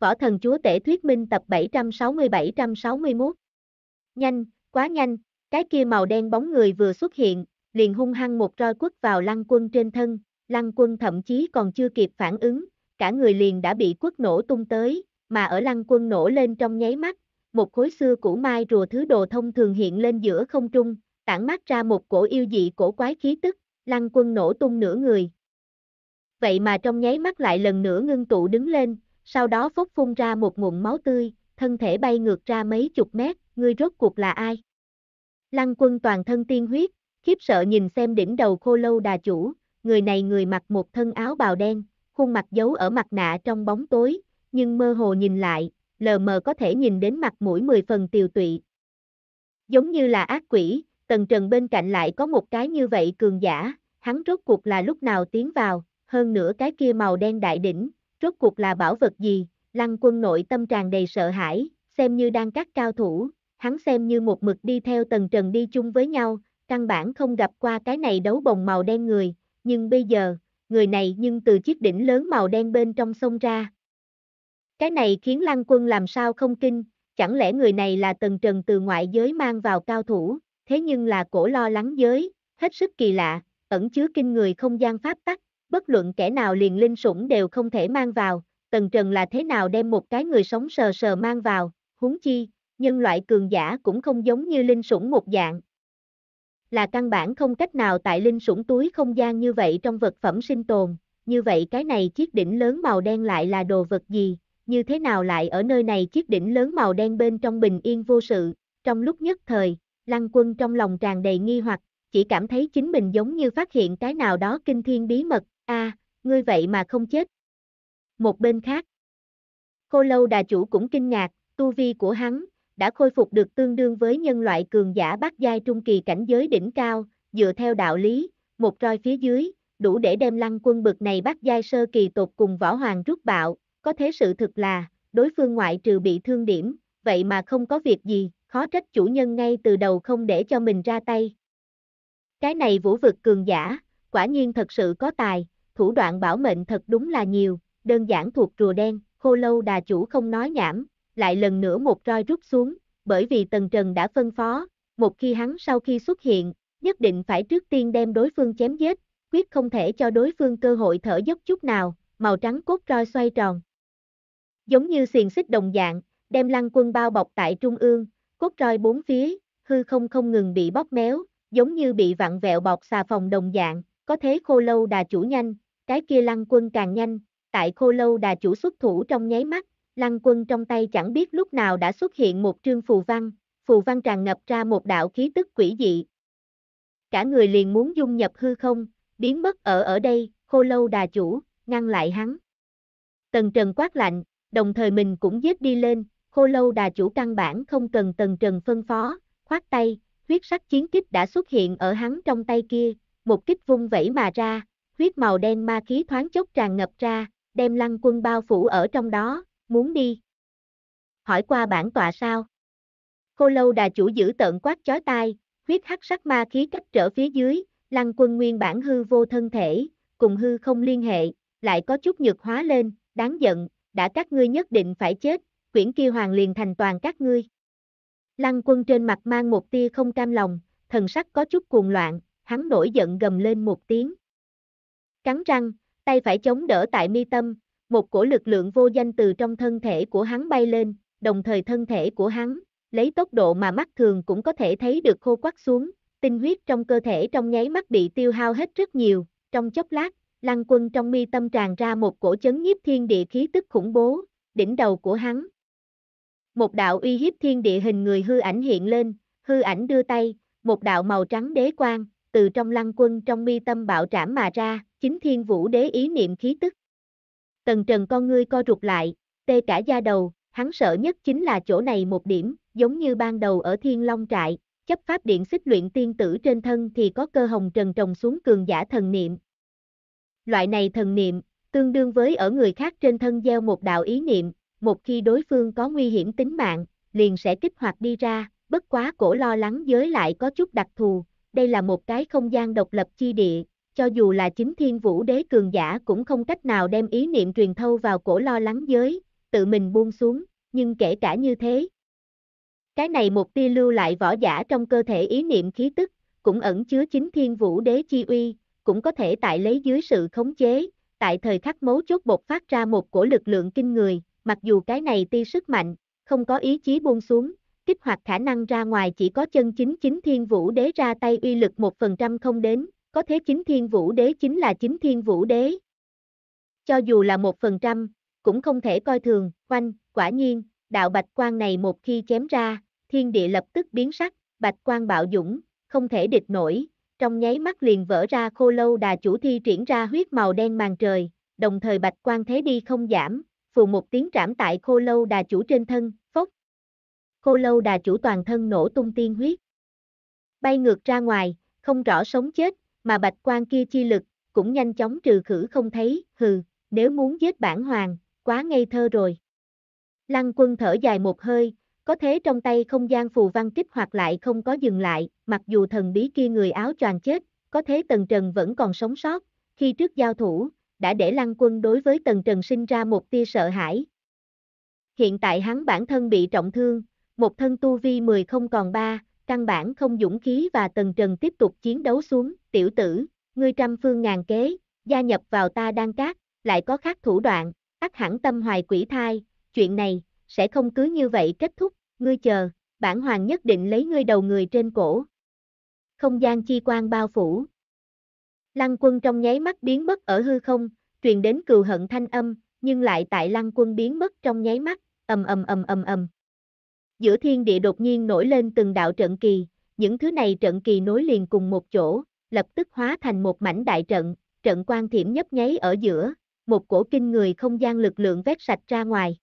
Võ thần chúa tể thuyết minh tập 767 761 Nhanh, quá nhanh, cái kia màu đen bóng người vừa xuất hiện, liền hung hăng một roi quất vào lăng quân trên thân, lăng quân thậm chí còn chưa kịp phản ứng, cả người liền đã bị quất nổ tung tới, mà ở lăng quân nổ lên trong nháy mắt, một khối xưa cũ mai rùa thứ đồ thông thường hiện lên giữa không trung, tản mát ra một cổ yêu dị cổ quái khí tức, lăng quân nổ tung nửa người. Vậy mà trong nháy mắt lại lần nữa ngưng tụ đứng lên, sau đó phốc phun ra một ngụm máu tươi, thân thể bay ngược ra mấy chục mét, ngươi rốt cuộc là ai? Lăng quân toàn thân tiên huyết, khiếp sợ nhìn xem đỉnh đầu khô lâu đà chủ, người này người mặc một thân áo bào đen, khuôn mặt giấu ở mặt nạ trong bóng tối, nhưng mơ hồ nhìn lại, lờ mờ có thể nhìn đến mặt mũi mười phần tiều tụy. Giống như là ác quỷ, tần trần bên cạnh lại có một cái như vậy cường giả, hắn rốt cuộc là lúc nào tiến vào, hơn nữa cái kia màu đen đại đỉnh, rốt cuộc là bảo vật gì, lăng quân nội tâm tràn đầy sợ hãi, xem như đang cắt cao thủ, hắn xem như một mực đi theo tầng trần đi chung với nhau, căn bản không gặp qua cái này đấu bồng màu đen người, nhưng bây giờ, người này nhưng từ chiếc đỉnh lớn màu đen bên trong sông ra. Cái này khiến lăng quân làm sao không kinh, chẳng lẽ người này là tần trần từ ngoại giới mang vào cao thủ, thế nhưng là cổ lo lắng giới, hết sức kỳ lạ, ẩn chứa kinh người không gian pháp tắc, bất luận kẻ nào liền linh sủng đều không thể mang vào, tần trần là thế nào đem một cái người sống sờ sờ mang vào, huống chi, nhân loại cường giả cũng không giống như linh sủng một dạng. Là căn bản không cách nào tại linh sủng túi không gian như vậy trong vật phẩm sinh tồn, như vậy cái này chiếc đỉnh lớn màu đen lại là đồ vật gì, như thế nào lại ở nơi này chiếc đỉnh lớn màu đen bên trong bình yên vô sự, trong lúc nhất thời, lăng quân trong lòng tràn đầy nghi hoặc, chỉ cảm thấy chính mình giống như phát hiện cái nào đó kinh thiên bí mật, a à, ngươi vậy mà không chết. Một bên khác, khô lâu đà chủ cũng kinh ngạc, tu vi của hắn, đã khôi phục được tương đương với nhân loại cường giả bát giai trung kỳ cảnh giới đỉnh cao, dựa theo đạo lý, một roi phía dưới, đủ để đem lăng quân bực này bát giai sơ kỳ tột cùng võ hoàng rút bạo, có thế sự thực là, đối phương ngoại trừ bị thương điểm, vậy mà không có việc gì, khó trách chủ nhân ngay từ đầu không để cho mình ra tay. Cái này vũ vực cường giả, quả nhiên thật sự có tài, thủ đoạn bảo mệnh thật đúng là nhiều, đơn giản thuộc rùa đen, khô lâu đà chủ không nói nhảm, lại lần nữa một roi rút xuống, bởi vì Tần Trần đã phân phó, một khi hắn sau khi xuất hiện, nhất định phải trước tiên đem đối phương chém giết, quyết không thể cho đối phương cơ hội thở dốc chút nào, màu trắng cốt roi xoay tròn. Giống như xiềng xích đồng dạng, đem lăng quân bao bọc tại trung ương, cốt roi bốn phía, hư không không ngừng bị bóp méo, giống như bị vặn vẹo bọc xà phòng đồng dạng, có thế khô lâu đà chủ nhanh, cái kia lăng quân càng nhanh, tại khô lâu đà chủ xuất thủ trong nháy mắt, lăng quân trong tay chẳng biết lúc nào đã xuất hiện một trương phù văn, phù văn tràn ngập ra một đạo khí tức quỷ dị. Cả người liền muốn dung nhập hư không, biến mất ở ở đây, khô lâu đà chủ, ngăn lại hắn. Tần trần quát lạnh, đồng thời mình cũng giết đi lên, khô lâu đà chủ căn bản không cần tần trần phân phó, khoát tay, huyết sắc chiến kích đã xuất hiện ở hắn trong tay kia, một kích vung vẩy mà ra, huyết màu đen ma khí thoáng chốc tràn ngập ra, đem lăng quân bao phủ ở trong đó, muốn đi. Hỏi qua bản tọa sao? Khô lâu đà chủ giữ tợn quát chói tai, huyết hắc sắc ma khí cách trở phía dưới, lăng quân nguyên bản hư vô thân thể, cùng hư không liên hệ, lại có chút nhược hóa lên, đáng giận, đã các ngươi nhất định phải chết, quyển kia hoàng liền thành toàn các ngươi. Lăng quân trên mặt mang một tia không cam lòng, thần sắc có chút cuồng loạn, hắn nổi giận gầm lên một tiếng. Cắn răng, tay phải chống đỡ tại mi tâm, một cổ lực lượng vô danh từ trong thân thể của hắn bay lên, đồng thời thân thể của hắn, lấy tốc độ mà mắt thường cũng có thể thấy được khô quắt xuống, tinh huyết trong cơ thể trong nháy mắt bị tiêu hao hết rất nhiều, trong chốc lát, lăng quân trong mi tâm tràn ra một cổ chấn nhiếp thiên địa khí tức khủng bố, đỉnh đầu của hắn. Một đạo uy hiếp thiên địa hình người hư ảnh hiện lên, hư ảnh đưa tay, một đạo màu trắng đế quang, từ trong lăng quân trong mi tâm bạo trảm mà ra, chính thiên vũ đế ý niệm khí tức. Tần trần con ngươi co rụt lại, tê cả da đầu, hắn sợ nhất chính là chỗ này một điểm, giống như ban đầu ở thiên long trại, chấp pháp điện xích luyện tiên tử trên thân thì có cơ hồng trần trồng xuống cường giả thần niệm. Loại này thần niệm, tương đương với ở người khác trên thân gieo một đạo ý niệm, một khi đối phương có nguy hiểm tính mạng, liền sẽ kích hoạt đi ra, bất quá cổ lo lắng giới lại có chút đặc thù, đây là một cái không gian độc lập chi địa, cho dù là chính thiên vũ đế cường giả cũng không cách nào đem ý niệm truyền thâu vào cổ lo lắng giới, tự mình buông xuống, nhưng kể cả như thế. Cái này một tia lưu lại võ giả trong cơ thể ý niệm khí tức, cũng ẩn chứa chính thiên vũ đế chi uy, cũng có thể tại lấy dưới sự khống chế, tại thời khắc mấu chốt bột phát ra một cổ lực lượng kinh người, mặc dù cái này tia sức mạnh, không có ý chí buông xuống, kích hoạt khả năng ra ngoài chỉ có chân chính chính thiên vũ đế ra tay uy lực một phần trăm không đến, có thế chính thiên vũ đế chính là chính thiên vũ đế. Cho dù là một phần trăm, cũng không thể coi thường, quanh quả nhiên, đạo bạch quan này một khi chém ra, thiên địa lập tức biến sắc, bạch quan bạo dũng, không thể địch nổi, trong nháy mắt liền vỡ ra khô lâu đà chủ thi triển ra huyết màu đen màn trời, đồng thời bạch quan thế đi không giảm, phù một tiếng trảm tại khô lâu đà chủ trên thân, phốc. Khô lâu đà chủ toàn thân nổ tung tiên huyết. Bay ngược ra ngoài, không rõ sống chết, mà bạch quan kia chi lực, cũng nhanh chóng trừ khử không thấy, hừ, nếu muốn giết bản hoàng, quá ngây thơ rồi. Lăng quân thở dài một hơi, có thế trong tay không gian phù văn kích hoạt lại không có dừng lại, mặc dù thần bí kia người áo choàng chết, có thế tần trần vẫn còn sống sót, khi trước giao thủ, đã để lăng quân đối với tần trần sinh ra một tia sợ hãi. Hiện tại hắn bản thân bị trọng thương, một thân tu vi 10 không còn ba căn bản không dũng khí và tần trần tiếp tục chiến đấu xuống, tiểu tử, ngươi trăm phương ngàn kế, gia nhập vào ta đang cát, lại có khác thủ đoạn, ắt hẳn tâm hoài quỷ thai, chuyện này, sẽ không cứ như vậy kết thúc, ngươi chờ, bản hoàng nhất định lấy ngươi đầu người trên cổ. Không gian chi quan bao phủ. Lăng quân trong nháy mắt biến mất ở hư không, truyền đến cừu hận thanh âm, nhưng lại tại lăng quân biến mất trong nháy mắt, ầm ầm ầm ầm ầm. Giữa thiên địa đột nhiên nổi lên từng đạo trận kỳ, những thứ này trận kỳ nối liền cùng một chỗ, lập tức hóa thành một mảnh đại trận, trận quan thiểm nhấp nháy ở giữa, một cổ kinh người không gian lực lượng vét sạch ra ngoài.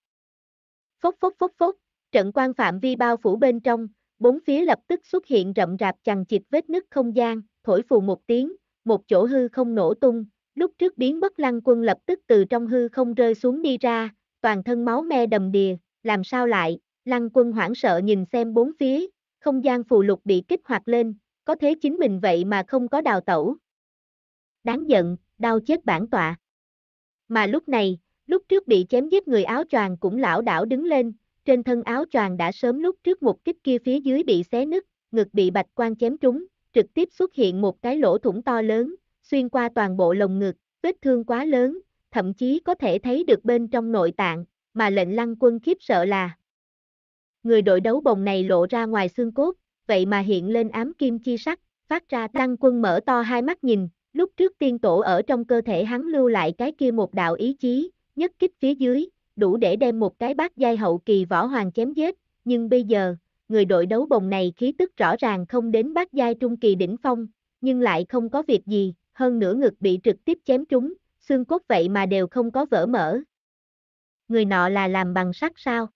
Phốc phốc phốc phốc, trận quan phạm vi bao phủ bên trong, bốn phía lập tức xuất hiện rậm rạp chằng chịt vết nứt không gian, thổi phù một tiếng, một chỗ hư không nổ tung, lúc trước biến bất lăng quân lập tức từ trong hư không rơi xuống đi ra, toàn thân máu me đầm đìa, làm sao lại, Lăng quân hoảng sợ nhìn xem bốn phía, không gian phù lục bị kích hoạt lên, có thế chính mình vậy mà không có đào tẩu. Đáng giận, đau chết bản tọa. Mà lúc này, lúc trước bị chém giết người áo choàng cũng lão đảo đứng lên, trên thân áo choàng đã sớm lúc trước một kích kia phía dưới bị xé nứt, ngực bị bạch quan chém trúng, trực tiếp xuất hiện một cái lỗ thủng to lớn, xuyên qua toàn bộ lồng ngực, vết thương quá lớn, thậm chí có thể thấy được bên trong nội tạng, mà lệnh lăng quân khiếp sợ là người đội đấu bồng này lộ ra ngoài xương cốt, vậy mà hiện lên ám kim chi sắc, phát ra tăng quân mở to hai mắt nhìn, lúc trước tiên tổ ở trong cơ thể hắn lưu lại cái kia một đạo ý chí, nhất kích phía dưới, đủ để đem một cái bát giai hậu kỳ võ hoàng chém giết, nhưng bây giờ, người đội đấu bồng này khí tức rõ ràng không đến bát giai trung kỳ đỉnh phong, nhưng lại không có việc gì, hơn nửa ngực bị trực tiếp chém trúng, xương cốt vậy mà đều không có vỡ mở. Người nọ là làm bằng sắt sao?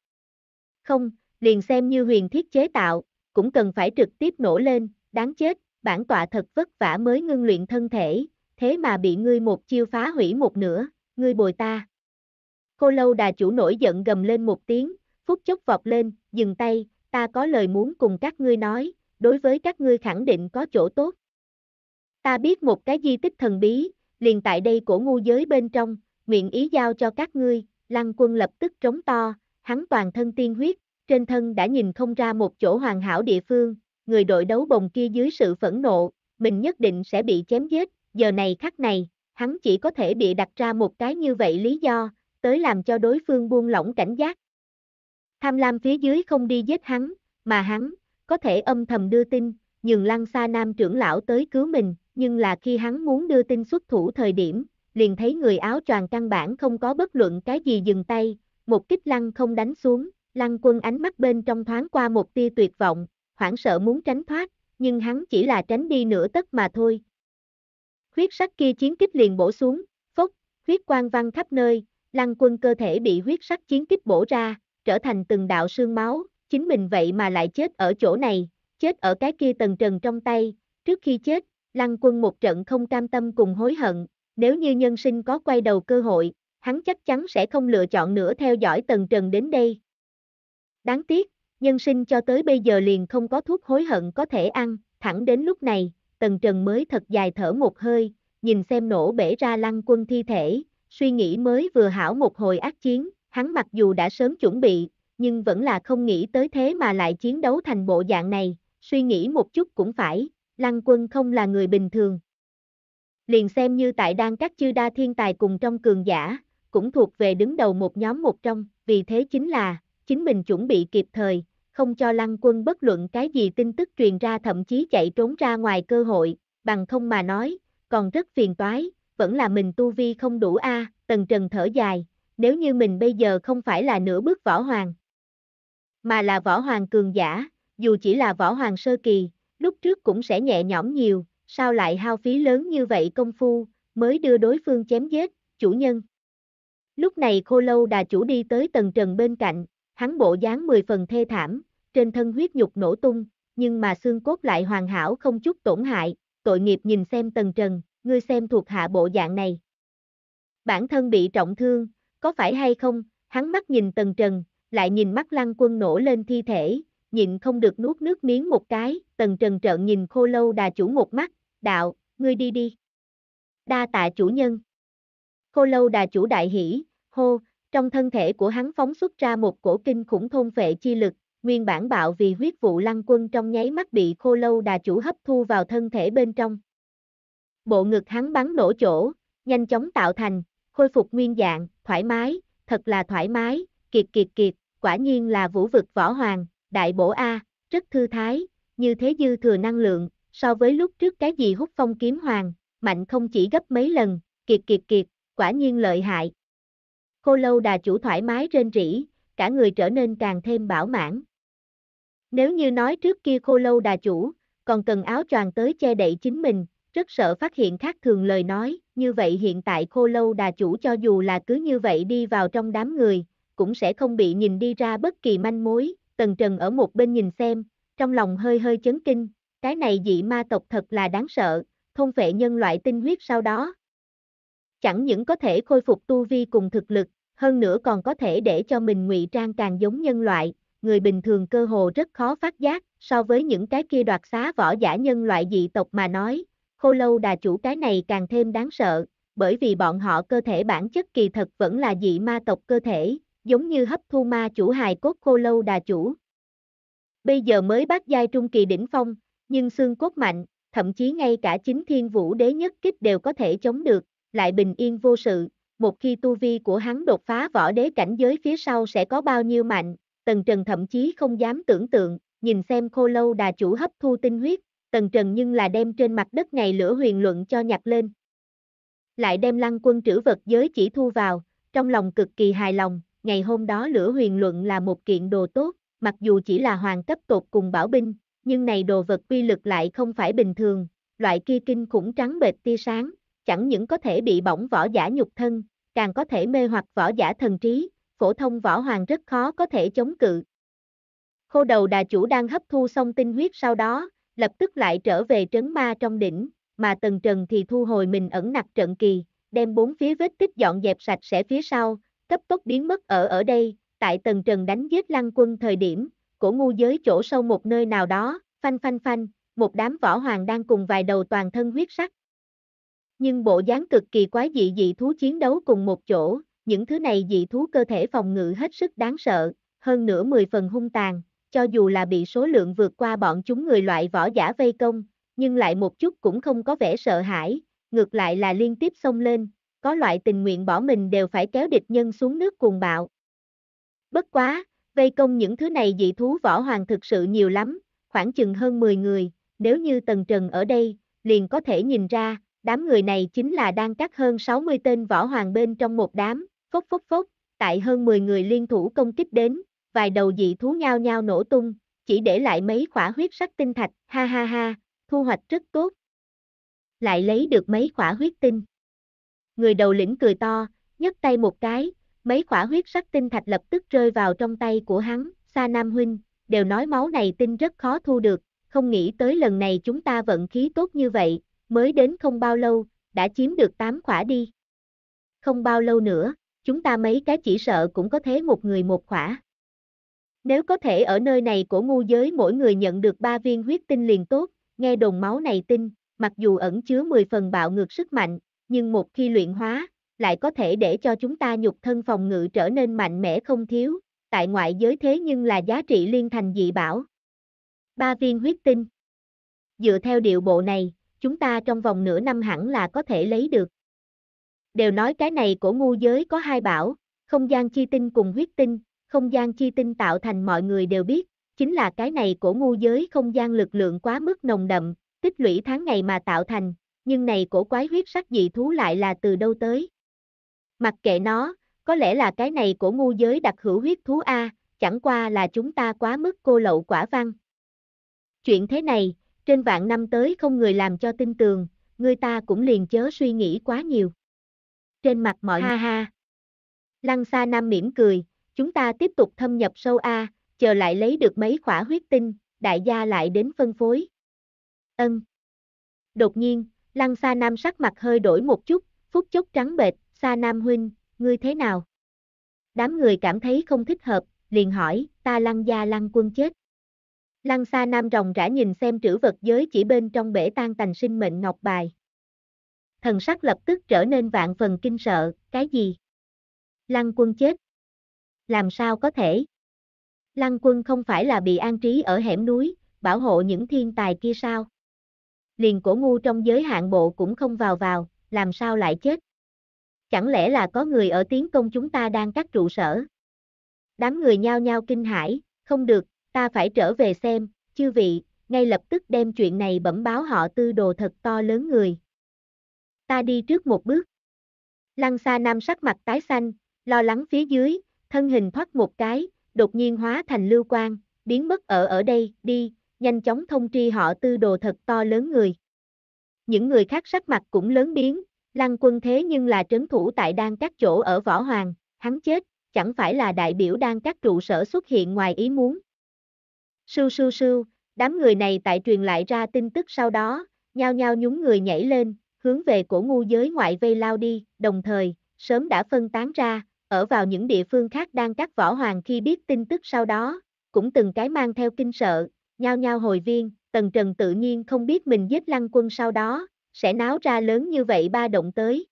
Không, liền xem như huyền thiết chế tạo, cũng cần phải trực tiếp nổ lên, đáng chết, bản tọa thật vất vả mới ngưng luyện thân thể, thế mà bị ngươi một chiêu phá hủy một nửa, ngươi bồi ta. Cô lâu đà chủ nổi giận gầm lên một tiếng, phút chốc vọt lên, dừng tay, ta có lời muốn cùng các ngươi nói, đối với các ngươi khẳng định có chỗ tốt. Ta biết một cái di tích thần bí, liền tại đây cổ ngu giới bên trong, nguyện ý giao cho các ngươi, lăng quân lập tức trống to, hắn toàn thân tiên huyết, trên thân đã nhìn không ra một chỗ hoàn hảo địa phương, người đội đấu bồng kia dưới sự phẫn nộ, mình nhất định sẽ bị chém giết, giờ này khắc này, hắn chỉ có thể bị đặt ra một cái như vậy lý do, tới làm cho đối phương buông lỏng cảnh giác. Tham lam phía dưới không đi giết hắn, mà hắn, có thể âm thầm đưa tin, nhường lăng xa nam trưởng lão tới cứu mình, nhưng là khi hắn muốn đưa tin xuất thủ thời điểm, liền thấy người áo choàng căn bản không có bất luận cái gì dừng tay, một kích lăng không đánh xuống, Lăng quân ánh mắt bên trong thoáng qua một tia tuyệt vọng, hoảng sợ muốn tránh thoát, nhưng hắn chỉ là tránh đi nửa tất mà thôi. Huyết sắc kia chiến kích liền bổ xuống, phốc, huyết quang văng khắp nơi, lăng quân cơ thể bị huyết sắc chiến kích bổ ra, trở thành từng đạo sương máu, chính mình vậy mà lại chết ở chỗ này, chết ở cái kia tầng trần trong tay, trước khi chết, lăng quân một trận không cam tâm cùng hối hận, nếu như nhân sinh có quay đầu cơ hội, hắn chắc chắn sẽ không lựa chọn nữa theo dõi tầng trần đến đây, Đáng tiếc, nhân sinh cho tới bây giờ liền không có thuốc hối hận có thể ăn, thẳng đến lúc này, Tần Trần mới thật dài thở một hơi, nhìn xem nổ bể ra lăng quân thi thể, suy nghĩ mới vừa hảo một hồi ác chiến, hắn mặc dù đã sớm chuẩn bị, nhưng vẫn là không nghĩ tới thế mà lại chiến đấu thành bộ dạng này, suy nghĩ một chút cũng phải, lăng quân không là người bình thường. Liền xem như tại đang các chư đa thiên tài cùng trong cường giả, cũng thuộc về đứng đầu một nhóm một trong, vì thế chính là, chính mình chuẩn bị kịp thời, không cho lăng quân bất luận cái gì tin tức truyền ra thậm chí chạy trốn ra ngoài cơ hội, bằng không mà nói, còn rất phiền toái, vẫn là mình tu vi không đủ a tần trần thở dài, nếu như mình bây giờ không phải là nửa bước võ hoàng, mà là võ hoàng cường giả, dù chỉ là võ hoàng sơ kỳ, lúc trước cũng sẽ nhẹ nhõm nhiều, sao lại hao phí lớn như vậy công phu, mới đưa đối phương chém giết, chủ nhân. Lúc này khô lâu đà chủ đi tới tần trần bên cạnh, hắn bộ dáng mười phần thê thảm, trên thân huyết nhục nổ tung, nhưng mà xương cốt lại hoàn hảo không chút tổn hại, tội nghiệp nhìn xem tần trần, ngươi xem thuộc hạ bộ dạng này. Bản thân bị trọng thương, có phải hay không, hắn mắt nhìn tần trần, lại nhìn mắt lăng quân nổ lên thi thể, nhịn không được nuốt nước miếng một cái, tần trần trợn nhìn khô lâu đà chủ một mắt, đạo, ngươi đi đi. Đa tạ chủ nhân. Khô lâu đà chủ đại hỷ, hô, trong thân thể của hắn phóng xuất ra một cổ kinh khủng thôn vệ chi lực, nguyên bản bạo vì huyết vụ lăng quân trong nháy mắt bị khô lâu đà chủ hấp thu vào thân thể bên trong. Bộ ngực hắn bắn nổ chỗ, nhanh chóng tạo thành, khôi phục nguyên dạng, thoải mái, thật là thoải mái, kiệt kiệt kiệt, quả nhiên là vũ vực võ hoàng, đại bổ A, rất thư thái, như thế dư thừa năng lượng, so với lúc trước cái gì hút phong kiếm hoàng, mạnh không chỉ gấp mấy lần, kiệt kiệt kiệt, quả nhiên lợi hại, Khô lâu đà chủ thoải mái rên rỉ, cả người trở nên càng thêm bảo mãn. Nếu như nói trước kia khô lâu đà chủ, còn cần áo choàng tới che đậy chính mình, rất sợ phát hiện khác thường lời nói, như vậy hiện tại khô lâu đà chủ cho dù là cứ như vậy đi vào trong đám người, cũng sẽ không bị nhìn đi ra bất kỳ manh mối, tần trần ở một bên nhìn xem, trong lòng hơi hơi chấn kinh, cái này dị ma tộc thật là đáng sợ, không phệ nhân loại tinh huyết sau đó, chẳng những có thể khôi phục tu vi cùng thực lực, hơn nữa còn có thể để cho mình ngụy trang càng giống nhân loại, người bình thường cơ hồ rất khó phát giác, so với những cái kia đoạt xá võ giả nhân loại dị tộc mà nói, khô lâu đà chủ cái này càng thêm đáng sợ, bởi vì bọn họ cơ thể bản chất kỳ thật vẫn là dị ma tộc cơ thể, giống như hấp thu ma chủ hài cốt khô lâu đà chủ. Bây giờ mới bắt giai trung kỳ đỉnh phong, nhưng xương cốt mạnh, thậm chí ngay cả chính thiên vũ đế nhất kích đều có thể chống được, lại bình yên vô sự, một khi tu vi của hắn đột phá võ đế cảnh giới phía sau sẽ có bao nhiêu mạnh, Tần Trần thậm chí không dám tưởng tượng, nhìn xem khô lâu đà chủ hấp thu tinh huyết, Tần Trần nhưng là đem trên mặt đất ngày lửa huyền luận cho nhặt lên. Lại đem lăng quân trữ vật giới chỉ thu vào, trong lòng cực kỳ hài lòng, ngày hôm đó lửa huyền luận là một kiện đồ tốt, mặc dù chỉ là hoàng cấp tột cùng bảo binh, nhưng này đồ vật quy lực lại không phải bình thường, loại kia kinh khủng trắng bệt tia sáng, chẳng những có thể bị bỏng võ giả nhục thân, càng có thể mê hoặc võ giả thần trí, phổ thông võ hoàng rất khó có thể chống cự. Khô đầu đà chủ đang hấp thu xong tinh huyết sau đó, lập tức lại trở về trấn ma trong đỉnh, mà tần trần thì thu hồi mình ẩn nặc trận kỳ, đem bốn phía vết tích dọn dẹp sạch sẽ phía sau, cấp tốc biến mất ở ở đây, tại tần trần đánh giết lăng quân thời điểm, của ngu giới chỗ sâu một nơi nào đó, phanh phanh phanh, một đám võ hoàng đang cùng vài đầu toàn thân huyết sắc, nhưng bộ dáng cực kỳ quái dị dị thú chiến đấu cùng một chỗ, những thứ này dị thú cơ thể phòng ngự hết sức đáng sợ, hơn nữa 10 phần hung tàn, cho dù là bị số lượng vượt qua bọn chúng người loại võ giả vây công, nhưng lại một chút cũng không có vẻ sợ hãi, ngược lại là liên tiếp xông lên, có loại tình nguyện bỏ mình đều phải kéo địch nhân xuống nước cuồng bạo. Bất quá, vây công những thứ này dị thú võ hoàng thực sự nhiều lắm, khoảng chừng hơn 10 người, nếu như tầng Trần ở đây, liền có thể nhìn ra, đám người này chính là đang cắt hơn 60 tên võ hoàng bên trong một đám, phốc phốc phốc, tại hơn 10 người liên thủ công kích đến, vài đầu dị thú nhao nhao nổ tung, chỉ để lại mấy khỏa huyết sắc tinh thạch, ha ha ha, thu hoạch rất tốt. Lại lấy được mấy khỏa huyết tinh. Người đầu lĩnh cười to, nhấc tay một cái, mấy khỏa huyết sắc tinh thạch lập tức rơi vào trong tay của hắn, Sa Nam Huynh, đều nói máu này tinh rất khó thu được, không nghĩ tới lần này chúng ta vận khí tốt như vậy, mới đến không bao lâu, đã chiếm được 8 khỏa đi. Không bao lâu nữa, chúng ta mấy cái chỉ sợ cũng có thế một người một khỏa. Nếu có thể ở nơi này của ngu giới mỗi người nhận được 3 viên huyết tinh liền tốt, nghe đồn máu này tinh, mặc dù ẩn chứa 10 phần bạo ngược sức mạnh, nhưng một khi luyện hóa, lại có thể để cho chúng ta nhục thân phòng ngự trở nên mạnh mẽ không thiếu, tại ngoại giới thế nhưng là giá trị liên thành dị bảo. Ba viên huyết tinh Dựa theo điệu bộ này, chúng ta trong vòng nửa năm hẳn là có thể lấy được. Đều nói cái này của ngu giới có hai bảo, không gian chi tinh cùng huyết tinh, không gian chi tinh tạo thành mọi người đều biết, chính là cái này của ngu giới không gian lực lượng quá mức nồng đậm, tích lũy tháng ngày mà tạo thành, nhưng này cổ quái huyết sắc dị thú lại là từ đâu tới. Mặc kệ nó, có lẽ là cái này của ngu giới đặc hữu huyết thú A, chẳng qua là chúng ta quá mức cô lậu quả văn. Chuyện thế này, trên vạn năm tới không người làm cho tin tường, người ta cũng liền chớ suy nghĩ quá nhiều. Trên mặt mọi ha ha. Lăng Sa Nam mỉm cười, chúng ta tiếp tục thâm nhập sâu A, chờ lại lấy được mấy khỏa huyết tinh, đại gia lại đến phân phối. Ân. Đột nhiên, Lăng Sa Nam sắc mặt hơi đổi một chút, phút chốc trắng bệch, Sa Nam huynh, ngươi thế nào? Đám người cảm thấy không thích hợp, liền hỏi, ta lăng gia lăng quân chết. Lăng xa nam rồng rã nhìn xem trữ vật giới chỉ bên trong bể tan tành sinh mệnh ngọc bài. Thần sắc lập tức trở nên vạn phần kinh sợ, cái gì? Lăng quân chết. Làm sao có thể? Lăng quân không phải là bị an trí ở hẻm núi, bảo hộ những thiên tài kia sao? Liền cổ ngu trong giới hạn bộ cũng không vào vào, làm sao lại chết? Chẳng lẽ là có người ở tiến công chúng ta đang cắt trụ sở? Đám người nhao nhao kinh hãi, không được, ta phải trở về xem, chư vị, ngay lập tức đem chuyện này bẩm báo họ tư đồ thật to lớn người. Ta đi trước một bước. Lăng xa nam sắc mặt tái xanh, lo lắng phía dưới, thân hình thoát một cái, đột nhiên hóa thành lưu quang, biến mất ở ở đây, đi, nhanh chóng thông tri họ tư đồ thật to lớn người. Những người khác sắc mặt cũng lớn biến, lăng quân thế nhưng là trấn thủ tại đang các chỗ ở võ hoàng, hắn chết, chẳng phải là đại biểu đang các trụ sở xuất hiện ngoài ý muốn. Sưu sưu sưu, đám người này tại truyền lại ra tin tức sau đó, nhao nhao nhúng người nhảy lên, hướng về cổ ngu giới ngoại vây lao đi, đồng thời, sớm đã phân tán ra, ở vào những địa phương khác đang cắt võ hoàng khi biết tin tức sau đó, cũng từng cái mang theo kinh sợ, nhao nhao hồi viên, tần trần tự nhiên không biết mình giết lăng quân sau đó, sẽ náo ra lớn như vậy ba động tới.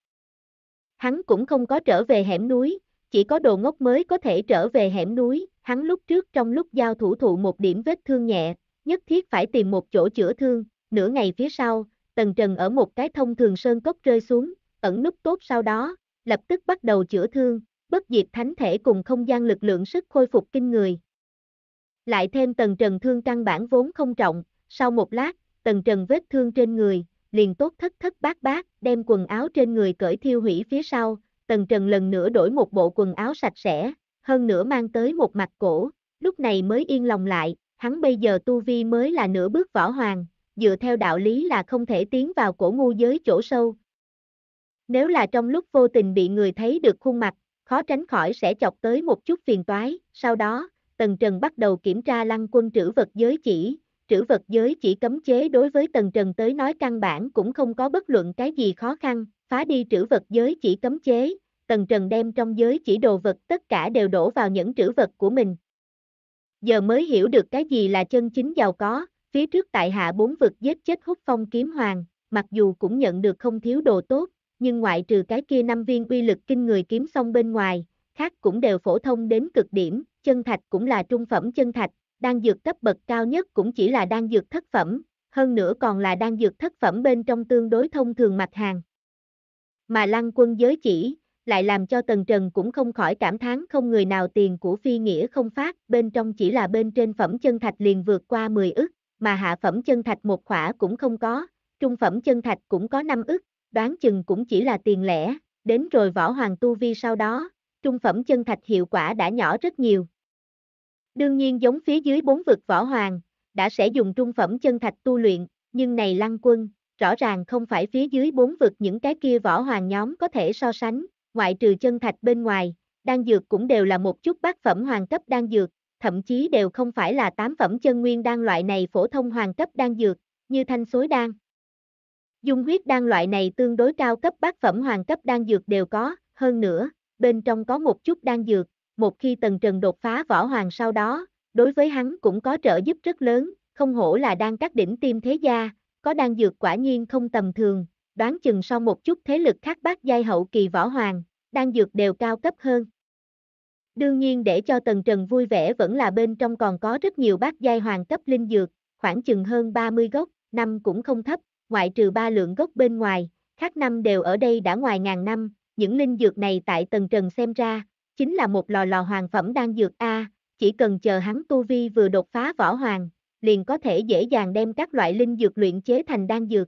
Hắn cũng không có trở về hẻm núi, chỉ có đồ ngốc mới có thể trở về hẻm núi, hắn lúc trước trong lúc giao thủ thụ một điểm vết thương nhẹ, nhất thiết phải tìm một chỗ chữa thương, nửa ngày phía sau, tần trần ở một cái thông thường sơn cốc rơi xuống, ẩn nút tốt sau đó, lập tức bắt đầu chữa thương, bất diệt thánh thể cùng không gian lực lượng sức khôi phục kinh người. Lại thêm tần trần thương căn bản vốn không trọng, sau một lát, tần trần vết thương trên người, liền tốt thất thất bát bát, đem quần áo trên người cởi thiêu hủy phía sau, Tần Trần lần nữa đổi một bộ quần áo sạch sẽ, hơn nữa mang tới một mặt cổ, lúc này mới yên lòng lại, hắn bây giờ tu vi mới là nửa bước võ hoàng, dựa theo đạo lý là không thể tiến vào cổ ngu giới chỗ sâu. Nếu là trong lúc vô tình bị người thấy được khuôn mặt, khó tránh khỏi sẽ chọc tới một chút phiền toái, sau đó, Tần Trần bắt đầu kiểm tra lăng quân trữ vật giới chỉ, trữ vật giới chỉ cấm chế đối với Tần Trần tới nói căn bản cũng không có bất luận cái gì khó khăn, phá đi trữ vật giới chỉ cấm chế, Tần Trần đem trong giới chỉ đồ vật tất cả đều đổ vào những trữ vật của mình. Giờ mới hiểu được cái gì là chân chính giàu có, phía trước tại hạ bốn vực giết chết hút phong kiếm hoàng, mặc dù cũng nhận được không thiếu đồ tốt, nhưng ngoại trừ cái kia năm viên uy lực kinh người kiếm xong bên ngoài, khác cũng đều phổ thông đến cực điểm, chân thạch cũng là trung phẩm chân thạch, đan dược cấp bậc cao nhất cũng chỉ là đan dược thất phẩm, hơn nữa còn là đan dược thất phẩm bên trong tương đối thông thường mặt hàng mà lăng quân giới chỉ, lại làm cho Tần Trần cũng không khỏi cảm thán không người nào tiền của phi nghĩa không phát, bên trong chỉ là bên trên phẩm chân thạch liền vượt qua 10 ức, mà hạ phẩm chân thạch một khỏa cũng không có, trung phẩm chân thạch cũng có 5 ức, đoán chừng cũng chỉ là tiền lẻ, đến rồi võ hoàng tu vi sau đó, trung phẩm chân thạch hiệu quả đã nhỏ rất nhiều. Đương nhiên giống phía dưới bốn vực võ hoàng, đã sẽ dùng trung phẩm chân thạch tu luyện, nhưng này lăng quân, rõ ràng không phải phía dưới bốn vực những cái kia võ hoàng nhóm có thể so sánh, ngoại trừ chân thạch bên ngoài, đan dược cũng đều là một chút bát phẩm hoàng cấp đan dược, thậm chí đều không phải là tám phẩm chân nguyên đan loại này phổ thông hoàng cấp đan dược, như thanh xối đan. Dung huyết đan loại này tương đối cao cấp bát phẩm hoàng cấp đan dược đều có, hơn nữa, bên trong có một chút đan dược, một khi Tần Trần đột phá võ hoàng sau đó, đối với hắn cũng có trợ giúp rất lớn, không hổ là đang các đỉnh tim thế gia, có đang dược quả nhiên không tầm thường, đoán chừng sau một chút thế lực khác bác giai hậu kỳ võ hoàng, đang dược đều cao cấp hơn. Đương nhiên để cho Tần Trần vui vẻ vẫn là bên trong còn có rất nhiều bác giai hoàng cấp linh dược, khoảng chừng hơn 30 gốc, năm cũng không thấp, ngoại trừ ba lượng gốc bên ngoài, khác năm đều ở đây đã ngoài ngàn năm, những linh dược này tại Tần Trần xem ra, chính là một lò lò hoàng phẩm đang dược A, chỉ cần chờ hắn tu vi vừa đột phá võ hoàng, liền có thể dễ dàng đem các loại linh dược luyện chế thành đan dược.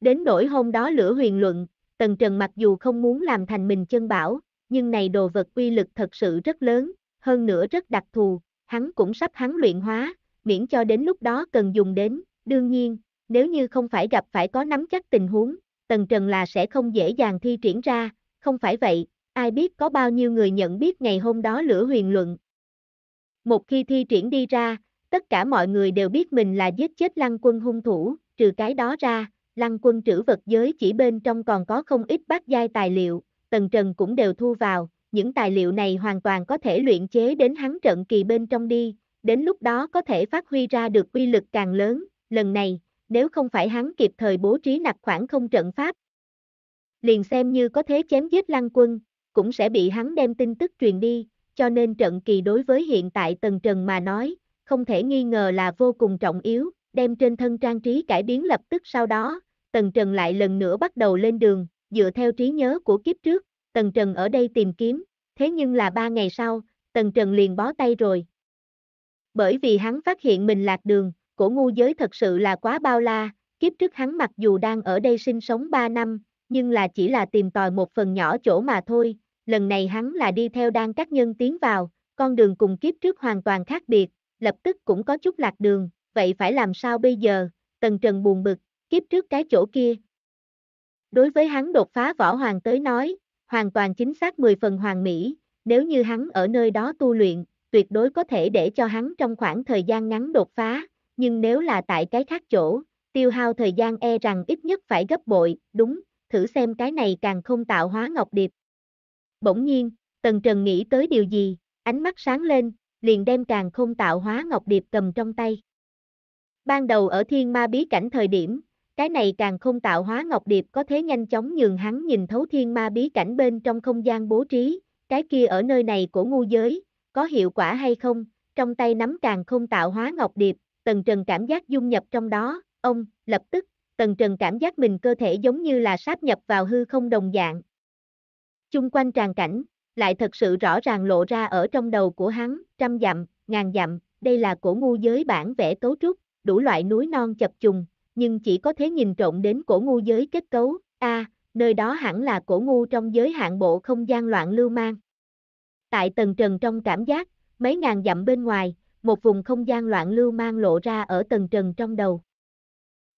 Đến nỗi hôm đó lửa huyền luận, Tần Trần mặc dù không muốn làm thành mình chân bảo, nhưng này đồ vật uy lực thật sự rất lớn, hơn nữa rất đặc thù, hắn cũng sắp hắn luyện hóa, miễn cho đến lúc đó cần dùng đến, đương nhiên, nếu như không phải gặp phải có nắm chắc tình huống, Tần Trần là sẽ không dễ dàng thi triển ra, không phải vậy, ai biết có bao nhiêu người nhận biết ngày hôm đó lửa huyền luận. Một khi thi triển đi ra, Tất cả mọi người đều biết mình là giết chết lăng quân hung thủ, trừ cái đó ra, lăng quân trữ vật giới chỉ bên trong còn có không ít bát giai tài liệu, tần trần cũng đều thu vào, những tài liệu này hoàn toàn có thể luyện chế đến hắn trận kỳ bên trong đi, đến lúc đó có thể phát huy ra được uy lực càng lớn, lần này, nếu không phải hắn kịp thời bố trí nạp khoảng không trận pháp, liền xem như có thế chém giết lăng quân, cũng sẽ bị hắn đem tin tức truyền đi, cho nên trận kỳ đối với hiện tại tần trần mà nói, không thể nghi ngờ là vô cùng trọng yếu, đem trên thân trang trí cải biến lập tức sau đó, Tần Trần lại lần nữa bắt đầu lên đường, dựa theo trí nhớ của kiếp trước, Tần Trần ở đây tìm kiếm, thế nhưng là ba ngày sau, Tần Trần liền bó tay rồi. Bởi vì hắn phát hiện mình lạc đường, cổ ngu giới thật sự là quá bao la, kiếp trước hắn mặc dù đang ở đây sinh sống 3 năm, nhưng là chỉ là tìm tòi một phần nhỏ chỗ mà thôi, lần này hắn là đi theo đang các nhân tiến vào, con đường cùng kiếp trước hoàn toàn khác biệt, lập tức cũng có chút lạc đường, vậy phải làm sao bây giờ, Tần Trần buồn bực, kiếp trước cái chỗ kia. Đối với hắn đột phá võ hoàng tới nói, hoàn toàn chính xác 10 phần hoàng mỹ, nếu như hắn ở nơi đó tu luyện, tuyệt đối có thể để cho hắn trong khoảng thời gian ngắn đột phá, nhưng nếu là tại cái khác chỗ, tiêu hao thời gian e rằng ít nhất phải gấp bội, đúng, thử xem cái này càng không tạo hóa ngọc điệp. Bỗng nhiên, Tần Trần nghĩ tới điều gì, ánh mắt sáng lên, liền đem càng không tạo hóa ngọc điệp cầm trong tay. Ban đầu ở thiên ma bí cảnh thời điểm, cái này càng không tạo hóa ngọc điệp có thể nhanh chóng nhường hắn nhìn thấu thiên ma bí cảnh bên trong không gian bố trí, cái kia ở nơi này của ngu giới, có hiệu quả hay không, trong tay nắm càng không tạo hóa ngọc điệp, tần trần cảm giác dung nhập trong đó, ông, lập tức, tần trần cảm giác mình cơ thể giống như là sáp nhập vào hư không đồng dạng. Chung quanh tràn cảnh, lại thật sự rõ ràng lộ ra ở trong đầu của hắn, trăm dặm, ngàn dặm, đây là cổ ngu giới bản vẽ cấu trúc, đủ loại núi non chập trùng, nhưng chỉ có thế nhìn trộn đến cổ ngu giới kết cấu, a, à, nơi đó hẳn là cổ ngu trong giới hạn bộ không gian loạn lưu mang. Tại tầng trần trong cảm giác, mấy ngàn dặm bên ngoài, một vùng không gian loạn lưu mang lộ ra ở tầng trần trong đầu.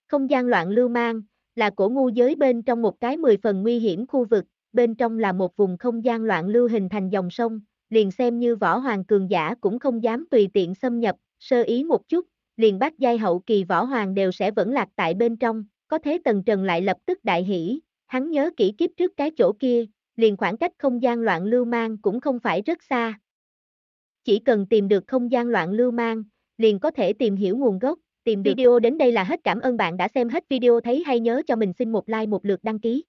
Không gian loạn lưu mang, là cổ ngu giới bên trong một cái mười phần nguy hiểm khu vực, bên trong là một vùng không gian loạn lưu hình thành dòng sông, liền xem như võ hoàng cường giả cũng không dám tùy tiện xâm nhập, sơ ý một chút, liền bắt giai hậu kỳ võ hoàng đều sẽ vẫn lạc tại bên trong, có thế tần trần lại lập tức đại hỷ, hắn nhớ kỹ kiếp trước cái chỗ kia, liền khoảng cách không gian loạn lưu mang cũng không phải rất xa. Chỉ cần tìm được không gian loạn lưu mang, liền có thể tìm hiểu nguồn gốc, tìm được. video đến đây là hết cảm ơn bạn đã xem hết video thấy hay nhớ cho mình xin một like một lượt đăng ký.